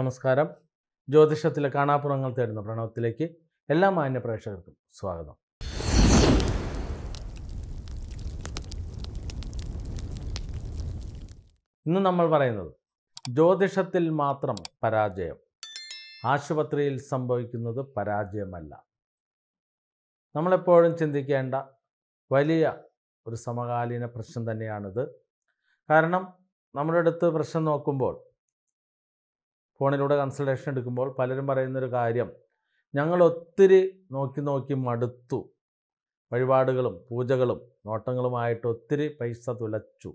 നമസ്കാരം ജ്യോതിഷത്തിലെ കാണാപ്പുറങ്ങൾ തേടുന്ന പ്രണവത്തിലേക്ക് എല്ലാ മാന്യ പ്രേക്ഷകർക്കും സ്വാഗതം ഇന്ന് നമ്മൾ പറയുന്നത് ജ്യോതിഷത്തിൽ മാത്രം പരാജയം ആശുപത്രിയിൽ സംഭവിക്കുന്നത് പരാജയമല്ല നമ്മളെപ്പോഴും ചിന്തിക്കേണ്ട വലിയ ഒരു സമകാലീന പ്രശ്നം തന്നെയാണിത് കാരണം നമ്മുടെ അടുത്ത് പ്രശ്നം നോക്കുമ്പോൾ ഫോണിലൂടെ കൺസൾട്ടേഷൻ എടുക്കുമ്പോൾ പലരും പറയുന്നൊരു കാര്യം ഞങ്ങൾ ഒത്തിരി നോക്കി നോക്കി മടുത്തു വഴിപാടുകളും പൂജകളും നോട്ടങ്ങളുമായിട്ട് ഒത്തിരി പൈസ തുലച്ചു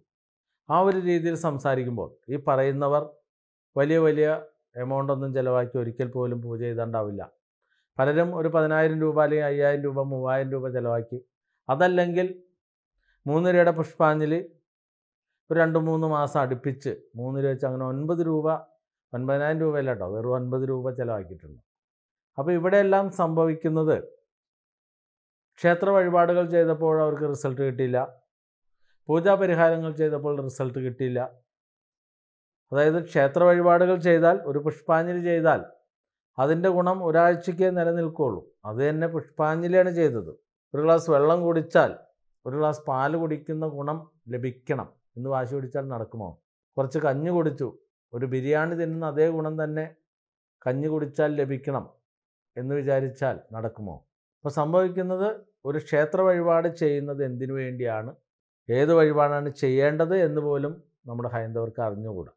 ആ ഒരു രീതിയിൽ സംസാരിക്കുമ്പോൾ ഈ പറയുന്നവർ വലിയ വലിയ ഒന്നും ചിലവാക്കി ഒരിക്കൽ പോലും പൂജ ചെയ്തുണ്ടാവില്ല പലരും ഒരു പതിനായിരം രൂപ അല്ലെങ്കിൽ അയ്യായിരം രൂപ മൂവായിരം രൂപ ചിലവാക്കി അതല്ലെങ്കിൽ മൂന്ന് രൂപയുടെ പുഷ്പാഞ്ജലി ഒരു രണ്ട് മൂന്ന് മാസം അടുപ്പിച്ച് മൂന്ന് രൂപ വെച്ച് അങ്ങനെ ഒൻപത് രൂപ ഒൻപതിനായിരം രൂപയല്ല കേട്ടോ വെറും ഒൻപത് രൂപ ചിലവാക്കിയിട്ടുണ്ട് അപ്പോൾ ഇവിടെയെല്ലാം സംഭവിക്കുന്നത് ക്ഷേത്ര വഴിപാടുകൾ ചെയ്തപ്പോൾ അവർക്ക് റിസൾട്ട് കിട്ടിയില്ല പൂജാ പരിഹാരങ്ങൾ ചെയ്തപ്പോൾ റിസൾട്ട് കിട്ടിയില്ല അതായത് ക്ഷേത്ര വഴിപാടുകൾ ചെയ്താൽ ഒരു പുഷ്പാഞ്ജലി ചെയ്താൽ അതിൻ്റെ ഗുണം ഒരാഴ്ചയ്ക്ക് നിലനിൽക്കുകയുള്ളൂ അത് തന്നെ പുഷ്പാഞ്ജലിയാണ് ചെയ്തത് ഒരു ഗ്ലാസ് വെള്ളം കുടിച്ചാൽ ഒരു ഗ്ലാസ് പാല് കുടിക്കുന്ന ഗുണം ലഭിക്കണം എന്ന് വാശി പിടിച്ചാൽ നടക്കുമോ കുറച്ച് കഞ്ഞു കുടിച്ചു ഒരു ബിരിയാണി തിന്നുന്ന അതേ ഗുണം തന്നെ കഞ്ഞി കുടിച്ചാൽ ലഭിക്കണം എന്ന് വിചാരിച്ചാൽ നടക്കുമോ അപ്പോൾ സംഭവിക്കുന്നത് ഒരു ക്ഷേത്ര വഴിപാട് ചെയ്യുന്നത് എന്തിനു വേണ്ടിയാണ് ഏത് വഴിപാടാണ് ചെയ്യേണ്ടത് എന്ന് പോലും നമ്മുടെ ഹൈന്ദവർക്ക് അറിഞ്ഞുകൂടാ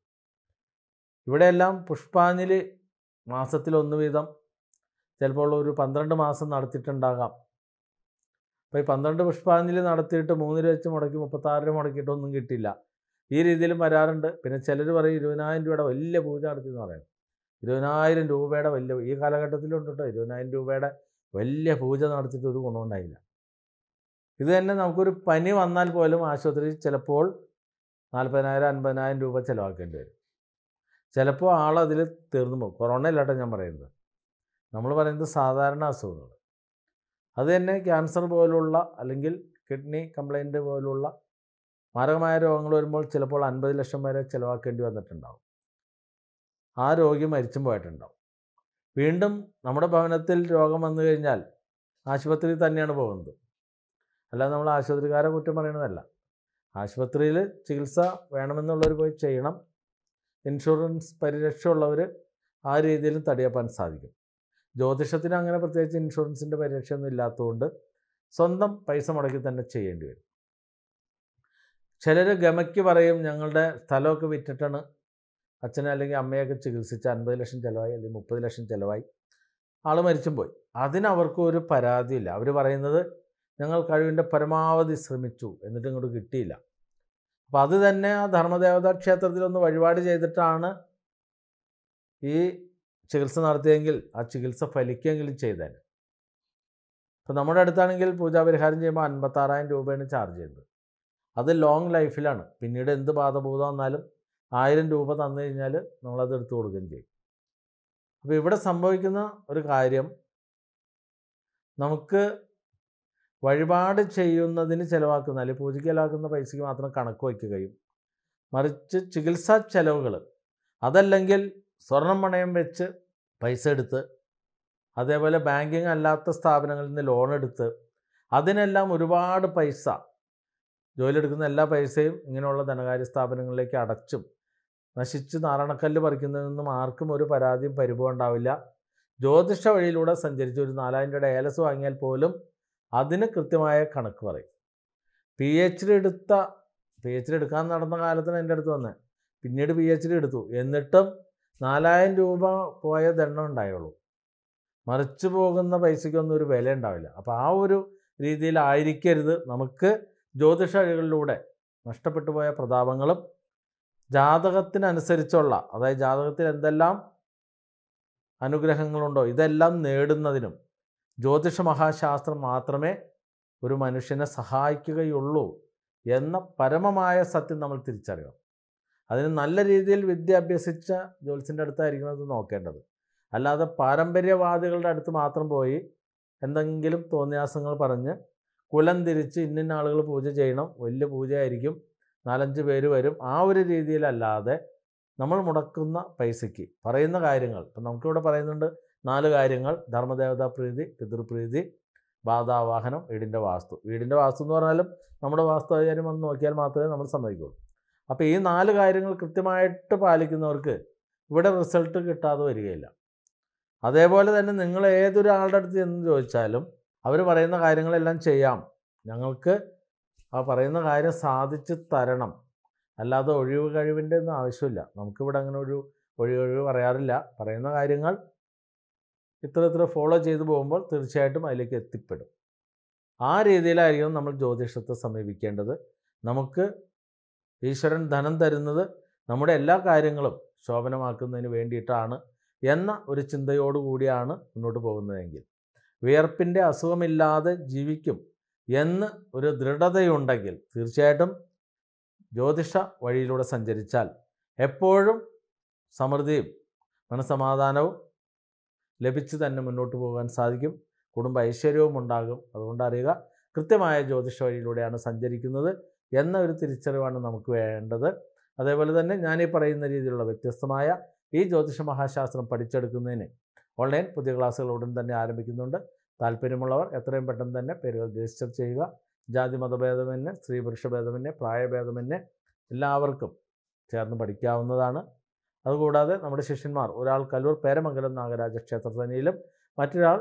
ഇവിടെയെല്ലാം പുഷ്പാഞ്ജലി മാസത്തിൽ വീതം ചിലപ്പോൾ ഒരു പന്ത്രണ്ട് മാസം നടത്തിയിട്ടുണ്ടാകാം അപ്പോൾ ഈ പന്ത്രണ്ട് പുഷ്പാഞ്ജലി നടത്തിയിട്ട് മൂന്ന് വെച്ച് മുടക്കി മുപ്പത്താറ് മുടക്കിയിട്ടൊന്നും കിട്ടില്ല ഈ രീതിയിലും വരാറുണ്ട് പിന്നെ ചിലർ പറയും ഇരുപതിനായിരം രൂപയുടെ വലിയ പൂജ നടത്തി എന്ന് പറയും ഇരുപതിനായിരം രൂപയുടെ വലിയ ഈ കാലഘട്ടത്തിലുണ്ട് കേട്ടോ ഇരുപതിനായിരം രൂപയുടെ വലിയ പൂജ നടത്തിയിട്ട് ഒരു ഗുണമുണ്ടായില്ല ഇത് തന്നെ നമുക്കൊരു പനി വന്നാൽ പോലും ആശുപത്രിയിൽ ചിലപ്പോൾ നാൽപ്പതിനായിരം അൻപതിനായിരം രൂപ ചിലവാക്കേണ്ടി വരും ചിലപ്പോൾ ആളതിൽ തീർന്നു പോകും ഇല്ലാട്ടോ ഞാൻ പറയുന്നത് നമ്മൾ പറയുന്നത് സാധാരണ അസുഖങ്ങൾ അത് തന്നെ ക്യാൻസർ പോലുള്ള അല്ലെങ്കിൽ കിഡ്നി കംപ്ലൈൻറ്റ് പോലുള്ള മാരകമായ രോഗങ്ങൾ വരുമ്പോൾ ചിലപ്പോൾ അൻപത് ലക്ഷം വരെ ചിലവാക്കേണ്ടി വന്നിട്ടുണ്ടാവും ആ രോഗി മരിച്ചും പോയിട്ടുണ്ടാവും വീണ്ടും നമ്മുടെ ഭവനത്തിൽ രോഗം വന്നു കഴിഞ്ഞാൽ ആശുപത്രി തന്നെയാണ് പോകുന്നത് അല്ലാതെ നമ്മൾ ആശുപത്രിക്കാരെ കുറ്റം പറയണതല്ല ആശുപത്രിയിൽ ചികിത്സ വേണമെന്നുള്ളവർ പോയി ചെയ്യണം ഇൻഷുറൻസ് പരിരക്ഷയുള്ളവർ ആ രീതിയിലും തടയപ്പാൻ സാധിക്കും ജ്യോതിഷത്തിന് അങ്ങനെ പ്രത്യേകിച്ച് ഇൻഷുറൻസിൻ്റെ പരിരക്ഷയൊന്നും ഇല്ലാത്തതുകൊണ്ട് സ്വന്തം പൈസ മുടക്കി തന്നെ ചെയ്യേണ്ടി വരും ചിലർ ഗമയ്ക്ക് പറയും ഞങ്ങളുടെ സ്ഥലമൊക്കെ വിറ്റിട്ടാണ് അച്ഛനെ അല്ലെങ്കിൽ അമ്മയൊക്കെ ചികിത്സിച്ച് അൻപത് ലക്ഷം ചിലവായി അല്ലെങ്കിൽ മുപ്പത് ലക്ഷം ചിലവായി ആൾ മരിച്ചും പോയി അതിനവർക്കും ഒരു പരാതിയില്ല അവർ പറയുന്നത് ഞങ്ങൾ കഴിവിൻ്റെ പരമാവധി ശ്രമിച്ചു എന്നിട്ട് ഇങ്ങോട്ട് കിട്ടിയില്ല അപ്പോൾ അത് തന്നെ ആ ധർമ്മദേവതാ ക്ഷേത്രത്തിലൊന്ന് വഴിപാട് ചെയ്തിട്ടാണ് ഈ ചികിത്സ നടത്തിയെങ്കിൽ ആ ചികിത്സ ഫലിക്കെങ്കിലും ചെയ്തേനെ അപ്പോൾ നമ്മുടെ അടുത്താണെങ്കിൽ പൂജാപരിഹാരം ചെയ്യുമ്പോൾ അൻപത്താറായിരം രൂപയാണ് ചാർജ് ചെയ്യുന്നത് അത് ലോങ് ലൈഫിലാണ് പിന്നീട് എന്ത് ബാധഭൂതം വന്നാലും ആയിരം രൂപ തന്നു കഴിഞ്ഞാൽ നമ്മളത് എടുത്തു കൊടുക്കുകയും ചെയ്യും അപ്പോൾ ഇവിടെ സംഭവിക്കുന്ന ഒരു കാര്യം നമുക്ക് വഴിപാട് ചെയ്യുന്നതിന് ചിലവാക്കുന്ന അല്ലെങ്കിൽ പൂജയ്ക്ക് ചിലവാക്കുന്ന പൈസയ്ക്ക് മാത്രം കണക്ക് വയ്ക്കുകയും മറിച്ച് ചികിത്സാ ചിലവുകൾ അതല്ലെങ്കിൽ സ്വർണം പണയം വെച്ച് പൈസ എടുത്ത് അതേപോലെ ബാങ്കിങ് അല്ലാത്ത സ്ഥാപനങ്ങളിൽ നിന്ന് ലോൺ എടുത്ത് അതിനെല്ലാം ഒരുപാട് പൈസ ജോലിയെടുക്കുന്ന എല്ലാ പൈസയും ഇങ്ങനെയുള്ള ധനകാര്യ സ്ഥാപനങ്ങളിലേക്ക് അടച്ചും നശിച്ച് നാരണക്കല്ല് പറിക്കുന്നതിൽ നിന്നും ആർക്കും ഒരു പരാതിയും പരിഭവം ഉണ്ടാവില്ല ജ്യോതിഷ വഴിയിലൂടെ സഞ്ചരിച്ച് ഒരു നാലായിരം രൂപയുടെ ഏലസ് വാങ്ങിയാൽ പോലും അതിന് കൃത്യമായ കണക്ക് പറയും പി എച്ച് ഡി എടുത്ത പി എച്ച് ഡി എടുക്കാൻ നടന്ന കാലത്തിന് എൻ്റെ അടുത്ത് വന്നത് പിന്നീട് പി എച്ച് ഡി എടുത്തു എന്നിട്ടും നാലായിരം രൂപ പോയ ദണ്ണം ഉണ്ടായുള്ളൂ മറിച്ചു പോകുന്ന പൈസയ്ക്കൊന്നും ഒരു വില ഉണ്ടാവില്ല അപ്പോൾ ആ ഒരു രീതിയിലായിരിക്കരുത് നമുക്ക് ജ്യോതിഷകളിലൂടെ നഷ്ടപ്പെട്ടു പോയ പ്രതാപങ്ങളും ജാതകത്തിനനുസരിച്ചുള്ള അതായത് ജാതകത്തിൽ എന്തെല്ലാം അനുഗ്രഹങ്ങളുണ്ടോ ഇതെല്ലാം നേടുന്നതിനും ജ്യോതിഷ മഹാശാസ്ത്രം മാത്രമേ ഒരു മനുഷ്യനെ സഹായിക്കുകയുള്ളൂ എന്ന പരമമായ സത്യം നമ്മൾ തിരിച്ചറിയണം അതിന് നല്ല രീതിയിൽ വിദ്യ അഭ്യസിച്ച ജ്യോത്സ്യൻ്റെ അടുത്തായിരിക്കണം അത് നോക്കേണ്ടത് അല്ലാതെ പാരമ്പര്യവാദികളുടെ അടുത്ത് മാത്രം പോയി എന്തെങ്കിലും തോന്നിയാസങ്ങൾ പറഞ്ഞ് കുലം തിരിച്ച് ഇന്നിന്ന ആളുകൾ പൂജ ചെയ്യണം വലിയ പൂജയായിരിക്കും നാലഞ്ച് പേര് വരും ആ ഒരു രീതിയിലല്ലാതെ നമ്മൾ മുടക്കുന്ന പൈസയ്ക്ക് പറയുന്ന കാര്യങ്ങൾ ഇപ്പം നമുക്കിവിടെ പറയുന്നുണ്ട് നാല് കാര്യങ്ങൾ ധർമ്മദേവതാ പ്രീതി പിതൃപ്രീതി ബാധാവാഹനം വീടിൻ്റെ വാസ്തു വീടിൻ്റെ വാസ്തു എന്ന് പറഞ്ഞാലും നമ്മുടെ വാസ്തു ആചാര്യം വന്ന് നോക്കിയാൽ മാത്രമേ നമ്മൾ സമ്മതിക്കുള്ളൂ അപ്പോൾ ഈ നാല് കാര്യങ്ങൾ കൃത്യമായിട്ട് പാലിക്കുന്നവർക്ക് ഇവിടെ റിസൾട്ട് കിട്ടാതെ വരികയില്ല അതേപോലെ തന്നെ നിങ്ങൾ ഏതൊരാളുടെ അടുത്ത് എന്ന് ചോദിച്ചാലും അവർ പറയുന്ന കാര്യങ്ങളെല്ലാം ചെയ്യാം ഞങ്ങൾക്ക് ആ പറയുന്ന കാര്യം സാധിച്ചു തരണം അല്ലാതെ ഒഴിവ് കഴിവിൻ്റെ ഒന്നും ആവശ്യമില്ല നമുക്കിവിടെ അങ്ങനെ ഒരു ഒഴിവ് കഴിവ് പറയാറില്ല പറയുന്ന കാര്യങ്ങൾ ഇത്ര ഇത്ര ഫോളോ ചെയ്തു പോകുമ്പോൾ തീർച്ചയായിട്ടും അതിലേക്ക് എത്തിപ്പെടും ആ രീതിയിലായിരിക്കും നമ്മൾ ജ്യോതിഷത്തെ സമീപിക്കേണ്ടത് നമുക്ക് ഈശ്വരൻ ധനം തരുന്നത് നമ്മുടെ എല്ലാ കാര്യങ്ങളും ശോഭനമാക്കുന്നതിന് വേണ്ടിയിട്ടാണ് എന്ന ഒരു ചിന്തയോടുകൂടിയാണ് മുന്നോട്ട് പോകുന്നതെങ്കിൽ വിയർപ്പിൻ്റെ അസുഖമില്ലാതെ ജീവിക്കും എന്ന് ഒരു ദൃഢതയുണ്ടെങ്കിൽ തീർച്ചയായിട്ടും ജ്യോതിഷ വഴിയിലൂടെ സഞ്ചരിച്ചാൽ എപ്പോഴും സമൃദ്ധിയും മനസമാധാനവും ലഭിച്ചു തന്നെ മുന്നോട്ട് പോകാൻ സാധിക്കും കുടുംബ ഐശ്വര്യവും ഉണ്ടാകും അതുകൊണ്ട് അറിയുക കൃത്യമായ ജ്യോതിഷ വഴിയിലൂടെയാണ് സഞ്ചരിക്കുന്നത് എന്ന ഒരു തിരിച്ചറിവാണ് നമുക്ക് വേണ്ടത് അതേപോലെ തന്നെ ഞാനീ പറയുന്ന രീതിയിലുള്ള വ്യത്യസ്തമായ ഈ ജ്യോതിഷ മഹാശാസ്ത്രം പഠിച്ചെടുക്കുന്നതിന് ഓൺലൈൻ പുതിയ ക്ലാസ്സുകൾ ഉടൻ തന്നെ ആരംഭിക്കുന്നുണ്ട് താല്പര്യമുള്ളവർ എത്രയും പെട്ടെന്ന് തന്നെ പേരുകൾ രജിസ്റ്റർ ചെയ്യുക ജാതി മതഭേദമന്യേ സ്ത്രീ പുരുഷ ഭേദമന്യേ പ്രായഭേദമന്യേ എല്ലാവർക്കും ചേർന്ന് പഠിക്കാവുന്നതാണ് അതുകൂടാതെ നമ്മുടെ ശിഷ്യന്മാർ ഒരാൾ കല്ലൂർ പേരമംഗലം നാഗരാജ ക്ഷേത്രസേനയിലും മറ്റൊരാൾ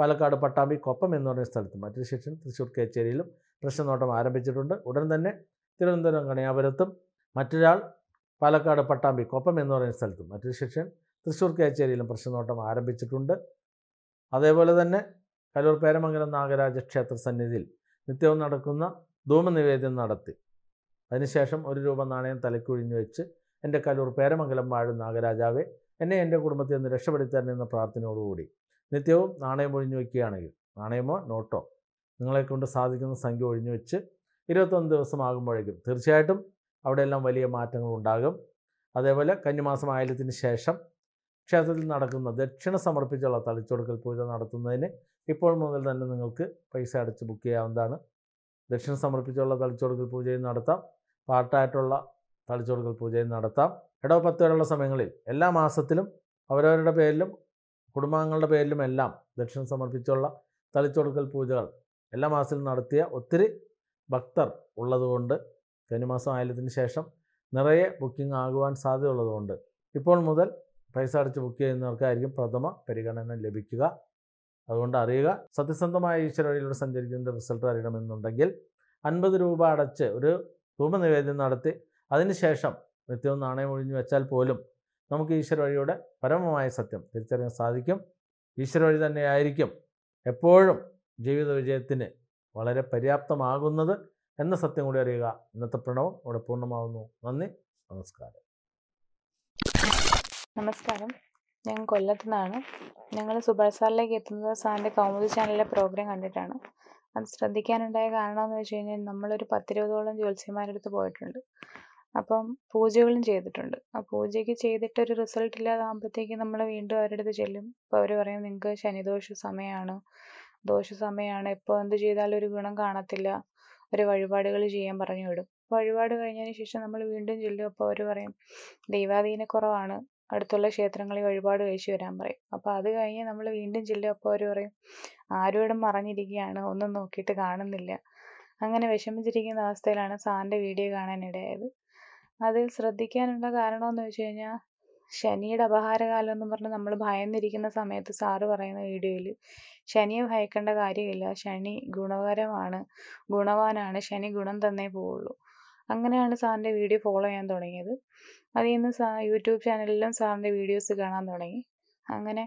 പാലക്കാട് പട്ടാമ്പി കൊപ്പം എന്ന് പറഞ്ഞ സ്ഥലത്തും മറ്റൊരു ശിഷ്യൻ തൃശ്ശൂർ കേച്ചേരിയിലും പ്രശ്നനോട്ടം ആരംഭിച്ചിട്ടുണ്ട് ഉടൻ തന്നെ തിരുവനന്തപുരം കണിയാപുരത്തും മറ്റൊരാൾ പാലക്കാട് പട്ടാമ്പി കൊപ്പം എന്ന് പറയുന്ന സ്ഥലത്തും മറ്റൊരു ശിഷ്യൻ തൃശ്ശൂർ കച്ചേരിയിലും പ്രശ്നനോട്ടം ആരംഭിച്ചിട്ടുണ്ട് അതേപോലെ തന്നെ കലൂർ പേരമംഗലം നാഗരാജ ക്ഷേത്ര സന്നിധിയിൽ നിത്യവും നടക്കുന്ന ധൂമനിവേദ്യം നടത്തി അതിനുശേഷം ഒരു രൂപ നാണയം തലക്കൊഴിഞ്ഞു വെച്ച് എൻ്റെ കലൂർ പേരമംഗലം വാഴും നാഗരാജാവെ എന്നെ എൻ്റെ കുടുംബത്തിൽ നിന്ന് രക്ഷപ്പെടുത്താൻ പ്രാർത്ഥനയോടുകൂടി നിത്യവും നാണയം ഒഴിഞ്ഞു വയ്ക്കുകയാണെങ്കിൽ നാണയമോ നോട്ടോ നിങ്ങളെക്കൊണ്ട് സാധിക്കുന്ന സംഖ്യ ഒഴിഞ്ഞു വെച്ച് ഇരുപത്തൊന്ന് ദിവസമാകുമ്പോഴേക്കും തീർച്ചയായിട്ടും അവിടെയെല്ലാം വലിയ മാറ്റങ്ങളുണ്ടാകും അതേപോലെ കന്നിമാസം ആയിരത്തിന് ശേഷം ക്ഷേത്രത്തിൽ നടക്കുന്ന ദക്ഷിണ സമർപ്പിച്ചുള്ള തളിച്ചൊടുക്കൽ പൂജ നടത്തുന്നതിന് ഇപ്പോൾ മുതൽ തന്നെ നിങ്ങൾക്ക് പൈസ അടച്ച് ബുക്ക് ചെയ്യാവുന്നതാണ് ദക്ഷിണ സമർപ്പിച്ചുള്ള തളിച്ചൊടുക്കൽ പൂജയും നടത്താം പാർട്ടായിട്ടുള്ള തളിച്ചൊടുക്കൽ പൂജയും നടത്താം പത്ത് വരെയുള്ള സമയങ്ങളിൽ എല്ലാ മാസത്തിലും അവരവരുടെ പേരിലും കുടുംബാംഗങ്ങളുടെ പേരിലും എല്ലാം ദക്ഷിണ സമർപ്പിച്ചുള്ള തളിച്ചൊടുക്കൽ പൂജകൾ എല്ലാ മാസത്തിലും നടത്തിയ ഒത്തിരി ഭക്തർ ഉള്ളതുകൊണ്ട് മാസം ആയാലത്തിന് ശേഷം നിറയെ ബുക്കിംഗ് ആകുവാൻ സാധ്യതയുള്ളതുകൊണ്ട് ഇപ്പോൾ മുതൽ പൈസ അടച്ച് ബുക്ക് ചെയ്യുന്നവർക്കായിരിക്കും പ്രഥമ പരിഗണന ലഭിക്കുക അതുകൊണ്ട് അറിയുക സത്യസന്ധമായ ഈശ്വര വഴിയിലൂടെ സഞ്ചരിക്കുന്നതിൻ്റെ റിസൾട്ട് അറിയണമെന്നുണ്ടെങ്കിൽ അൻപത് രൂപ അടച്ച് ഒരു നിവേദനം നടത്തി അതിനുശേഷം നിത്യവും നാണയം ഒഴിഞ്ഞു വെച്ചാൽ പോലും നമുക്ക് ഈശ്വര വഴിയുടെ പരമമായ സത്യം തിരിച്ചറിയാൻ സാധിക്കും ഈശ്വര വഴി തന്നെയായിരിക്കും എപ്പോഴും ജീവിത വിജയത്തിന് വളരെ പര്യാപ്തമാകുന്നത് എന്ന സത്യം കൂടി അറിയുക ഇന്നത്തെ പ്രണവം ഇവിടെ പൂർണ്ണമാകുന്നു നന്ദി നമസ്കാരം നമസ്കാരം ഞാൻ കൊല്ലത്തു നിന്നാണ് ഞങ്ങൾ സുബാർ എത്തുന്നത് സാറിൻ്റെ കൗമുദി ചാനലിലെ പ്രോഗ്രാം കണ്ടിട്ടാണ് അത് ശ്രദ്ധിക്കാനുണ്ടായ കാരണം എന്ന് വെച്ച് കഴിഞ്ഞാൽ നമ്മളൊരു പത്തിരുപതോളം ജ്യോത്സ്യന്മാരുടെ അടുത്ത് പോയിട്ടുണ്ട് അപ്പം പൂജകളും ചെയ്തിട്ടുണ്ട് ആ പൂജയ്ക്ക് ചെയ്തിട്ട് ഒരു റിസൾട്ട് ഇല്ലാതാകുമ്പോഴത്തേക്ക് നമ്മൾ വീണ്ടും അവരുടെ അടുത്ത് ചെല്ലും അപ്പോൾ അവർ പറയും നിങ്ങൾക്ക് ശനിദോഷ സമയമാണ് ദോഷ സമയമാണ് എപ്പോൾ എന്ത് ചെയ്താലും ഒരു ഗുണം കാണത്തില്ല ഒരു വഴിപാടുകൾ ചെയ്യാൻ പറഞ്ഞു വിടും വഴിപാട് കഴിഞ്ഞതിന് ശേഷം നമ്മൾ വീണ്ടും ചെല്ലും അപ്പോൾ അവർ പറയും കുറവാണ് അടുത്തുള്ള ക്ഷേത്രങ്ങളിൽ വഴിപാട് കഴിച്ചു വരാൻ പറയും അപ്പോൾ അത് കഴിഞ്ഞ് നമ്മൾ വീണ്ടും ചെല്ലും അപ്പോൾ അവർ പറയും ആരോടും ഇവിടെ മറഞ്ഞിരിക്കുകയാണ് ഒന്നും നോക്കിയിട്ട് കാണുന്നില്ല അങ്ങനെ വിഷമിച്ചിരിക്കുന്ന അവസ്ഥയിലാണ് സാറിന്റെ വീഡിയോ കാണാനിടയായത് അതിൽ ശ്രദ്ധിക്കാനുള്ള കാരണമെന്ന് വെച്ച് കഴിഞ്ഞാൽ ശനിയുടെ അപഹാരകാലം എന്ന് പറഞ്ഞ് നമ്മൾ ഭയന്നിരിക്കുന്ന സമയത്ത് സാറ് പറയുന്ന വീഡിയോയിൽ ശനിയെ ഭയക്കേണ്ട കാര്യമില്ല ശനി ഗുണകരമാണ് ഗുണവാനാണ് ശനി ഗുണം തന്നേ പോവുള്ളൂ അങ്ങനെയാണ് സാറിൻ്റെ വീഡിയോ ഫോളോ ചെയ്യാൻ തുടങ്ങിയത് അതിൽ നിന്ന് സാ യൂട്യൂബ് ചാനലിലും സാറിൻ്റെ വീഡിയോസ് കാണാൻ തുടങ്ങി അങ്ങനെ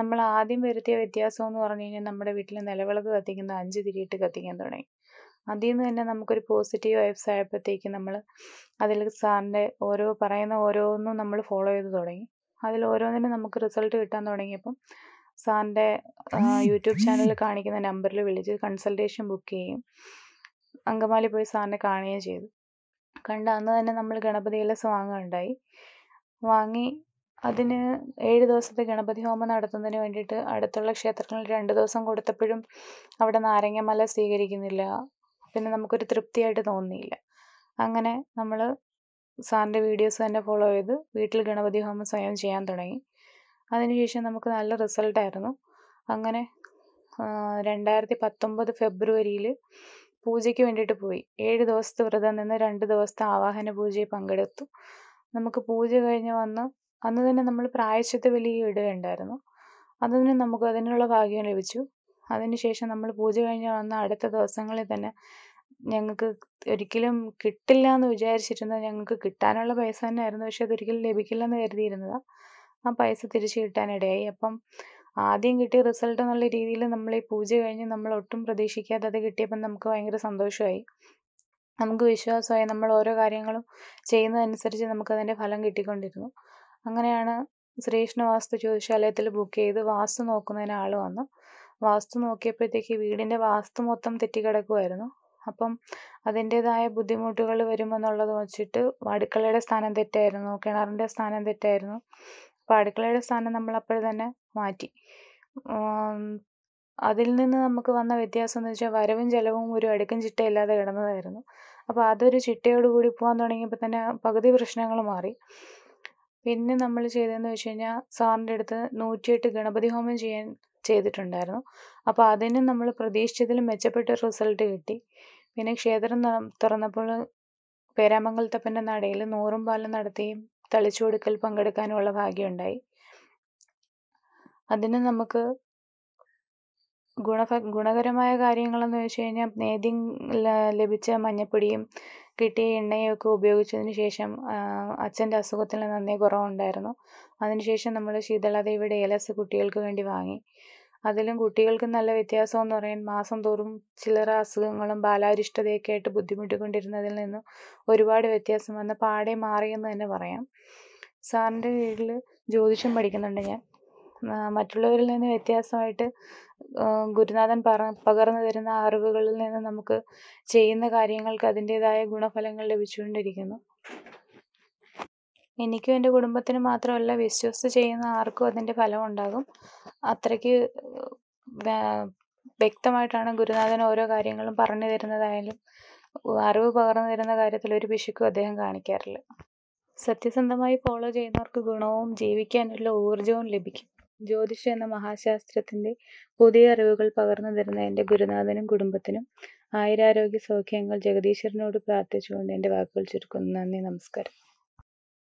നമ്മൾ ആദ്യം വരുത്തിയ വ്യത്യാസം എന്ന് പറഞ്ഞു കഴിഞ്ഞാൽ നമ്മുടെ വീട്ടിൽ നിലവിളക്ക് കത്തിക്കുന്ന അഞ്ച് തിരിയിട്ട് കത്തിക്കാൻ തുടങ്ങി അതിൽ നിന്ന് തന്നെ നമുക്കൊരു പോസിറ്റീവ് വൈബ്സ് ആയപ്പോഴത്തേക്ക് നമ്മൾ അതിൽ സാറിൻ്റെ ഓരോ പറയുന്ന ഓരോന്നും നമ്മൾ ഫോളോ ചെയ്ത് തുടങ്ങി അതിൽ ഓരോന്നിനും നമുക്ക് റിസൾട്ട് കിട്ടാൻ തുടങ്ങിയപ്പം സാറിൻ്റെ യൂട്യൂബ് ചാനലിൽ കാണിക്കുന്ന നമ്പറിൽ വിളിച്ച് കൺസൾട്ടേഷൻ ബുക്ക് ചെയ്യും അങ്കമാലി പോയി സാറിനെ കാണുകയും ചെയ്തു കണ്ട അന്ന് തന്നെ നമ്മൾ ഗണപതിയിലെ വാങ്ങുകയുണ്ടായി വാങ്ങി അതിന് ഏഴ് ദിവസത്തെ ഗണപതി ഹോമം നടത്തുന്നതിന് വേണ്ടിയിട്ട് അടുത്തുള്ള ക്ഷേത്രങ്ങളിൽ രണ്ട് ദിവസം കൊടുത്തപ്പോഴും അവിടെ നാരങ്ങാമാല സ്വീകരിക്കുന്നില്ല പിന്നെ നമുക്കൊരു തൃപ്തിയായിട്ട് തോന്നിയില്ല അങ്ങനെ നമ്മൾ സാറിൻ്റെ വീഡിയോസ് തന്നെ ഫോളോ ചെയ്ത് വീട്ടിൽ ഗണപതി ഹോമം സ്വയം ചെയ്യാൻ തുടങ്ങി അതിനുശേഷം നമുക്ക് നല്ല റിസൾട്ടായിരുന്നു അങ്ങനെ രണ്ടായിരത്തി പത്തൊമ്പത് ഫെബ്രുവരിയിൽ പൂജയ്ക്ക് വേണ്ടിയിട്ട് പോയി ഏഴ് ദിവസത്തെ വ്രതം നിന്ന് രണ്ട് ദിവസത്തെ ആവാഹന പൂജയിൽ പങ്കെടുത്തു നമുക്ക് പൂജ കഴിഞ്ഞ് വന്ന് അന്ന് തന്നെ നമ്മൾ പ്രായശ്ചിത്ത ബലി ഇടുകയുണ്ടായിരുന്നു തന്നെ നമുക്ക് അതിനുള്ള ഭാഗ്യം ലഭിച്ചു അതിനുശേഷം നമ്മൾ പൂജ കഴിഞ്ഞ് വന്ന അടുത്ത ദിവസങ്ങളിൽ തന്നെ ഞങ്ങൾക്ക് ഒരിക്കലും കിട്ടില്ല എന്ന് വിചാരിച്ചിരുന്നത് ഞങ്ങൾക്ക് കിട്ടാനുള്ള പൈസ തന്നെയായിരുന്നു പക്ഷെ അതൊരിക്കലും ലഭിക്കില്ല എന്ന് കരുതിയിരുന്നതാണ് ആ പൈസ തിരിച്ചു കിട്ടാനിടയായി അപ്പം ആദ്യം കിട്ടിയ റിസൾട്ട് എന്നുള്ള രീതിയിൽ നമ്മൾ ഈ പൂജ കഴിഞ്ഞ് നമ്മൾ ഒട്ടും പ്രതീക്ഷിക്കാതെ അത് കിട്ടിയപ്പം നമുക്ക് ഭയങ്കര സന്തോഷമായി നമുക്ക് വിശ്വാസമായി നമ്മൾ ഓരോ കാര്യങ്ങളും ചെയ്യുന്നതനുസരിച്ച് നമുക്ക് ഫലം കിട്ടിക്കൊണ്ടിരുന്നു അങ്ങനെയാണ് ശ്രീകൃഷ്ണ വാസ്തു ജ്യോതിശാലയത്തിൽ ബുക്ക് ചെയ്ത് വാസ്തു നോക്കുന്നതിന് ആൾ വന്നു വാസ്തു നോക്കിയപ്പോഴത്തേക്ക് വീടിൻ്റെ വാസ്തു മൊത്തം തെറ്റിക്കിടക്കുമായിരുന്നു അപ്പം അതിൻ്റെതായ ബുദ്ധിമുട്ടുകൾ വരുമെന്നുള്ളത് വെച്ചിട്ട് അടുക്കളയുടെ സ്ഥാനം തെറ്റായിരുന്നു കിണറിൻ്റെ സ്ഥാനം തെറ്റായിരുന്നു അപ്പം അടുക്കളയുടെ സ്ഥാനം നമ്മൾ അപ്പോൾ തന്നെ മാറ്റി അതിൽ നിന്ന് നമുക്ക് വന്ന വ്യത്യാസം എന്ന് വെച്ചാൽ വരവും ചിലവും ഒരു അടുക്കും ചിട്ടയില്ലാതെ കിടന്നതായിരുന്നു അപ്പോൾ അതൊരു ചിട്ടയോട് കൂടി പോകാൻ തുടങ്ങിയപ്പോൾ തന്നെ പകുതി പ്രശ്നങ്ങൾ മാറി പിന്നെ നമ്മൾ ചെയ്തതെന്ന് വെച്ച് കഴിഞ്ഞാൽ സാറിൻ്റെ അടുത്ത് നൂറ്റിയെട്ട് ഗണപതി ഹോമം ചെയ്യാൻ ചെയ്തിട്ടുണ്ടായിരുന്നു അപ്പോൾ അതിന് നമ്മൾ പ്രതീക്ഷിച്ചതിലും മെച്ചപ്പെട്ട റിസൾട്ട് കിട്ടി പിന്നെ ക്ഷേത്രം തുറന്നപ്പോൾ പേരാമംഗലത്തപ്പൻ്റെ നടയിൽ നൂറും പാലം നടത്തിയും തളിച്ചു കൊടുക്കൽ പങ്കെടുക്കാനുമുള്ള ഭാഗ്യമുണ്ടായി അതിന് നമുക്ക് ഗുണക ഗുണകരമായ കാര്യങ്ങളെന്ന് വെച്ച് കഴിഞ്ഞാൽ നേദ്യം ലഭിച്ച മഞ്ഞപ്പൊടിയും കിട്ടിയ എണ്ണയും ഒക്കെ ഉപയോഗിച്ചതിന് ശേഷം അച്ഛൻ്റെ അസുഖത്തിന് നന്നേ കുറവുണ്ടായിരുന്നു അതിന് ശേഷം നമ്മൾ ശീതളദേവിയുടെ ഏലസ് കുട്ടികൾക്ക് വേണ്ടി വാങ്ങി അതിലും കുട്ടികൾക്ക് നല്ല വ്യത്യാസം എന്ന് പറയാൻ മാസം തോറും ചില്ലറ അസുഖങ്ങളും ബാലാരിഷ്ടതയൊക്കെ ആയിട്ട് ബുദ്ധിമുട്ടിക്കൊണ്ടിരുന്നതിൽ നിന്നും ഒരുപാട് വ്യത്യാസം വന്ന് പാടെ മാറിയെന്ന് തന്നെ പറയാം സാറിൻ്റെ കീഴിൽ ജ്യോതിഷം പഠിക്കുന്നുണ്ട് ഞാൻ മറ്റുള്ളവരിൽ നിന്ന് വ്യത്യാസമായിട്ട് ഗുരുനാഥൻ പറ പകർന്നു തരുന്ന അറിവുകളിൽ നിന്ന് നമുക്ക് ചെയ്യുന്ന കാര്യങ്ങൾക്ക് അതിൻ്റേതായ ഗുണഫലങ്ങൾ ലഭിച്ചുകൊണ്ടിരിക്കുന്നു എനിക്കും എൻ്റെ കുടുംബത്തിന് മാത്രമല്ല വിശ്വസിച്ച് ചെയ്യുന്ന ആർക്കും അതിൻ്റെ ഫലമുണ്ടാകും അത്രയ്ക്ക് വ്യക്തമായിട്ടാണ് ഗുരുനാഥൻ ഓരോ കാര്യങ്ങളും പറഞ്ഞു തരുന്നതായാലും അറിവ് പകർന്നു തരുന്ന കാര്യത്തിൽ ഒരു പിശുക്കും അദ്ദേഹം കാണിക്കാറില്ല സത്യസന്ധമായി ഫോളോ ചെയ്യുന്നവർക്ക് ഗുണവും ജീവിക്കാനുള്ള ഊർജവും ലഭിക്കും ജ്യോതിഷം എന്ന മഹാശാസ്ത്രത്തിന്റെ പുതിയ അറിവുകൾ പകർന്നു തരുന്ന എൻ്റെ ഗുരുനാഥനും കുടുംബത്തിനും ആയിരാരോഗ്യ സൗഖ്യങ്ങൾ ജഗദീശ്വരനോട് പ്രാർത്ഥിച്ചുകൊണ്ട് എൻ്റെ വാക്കുകൾ ചുരുക്കുന്നു നന്ദി നമസ്കാരം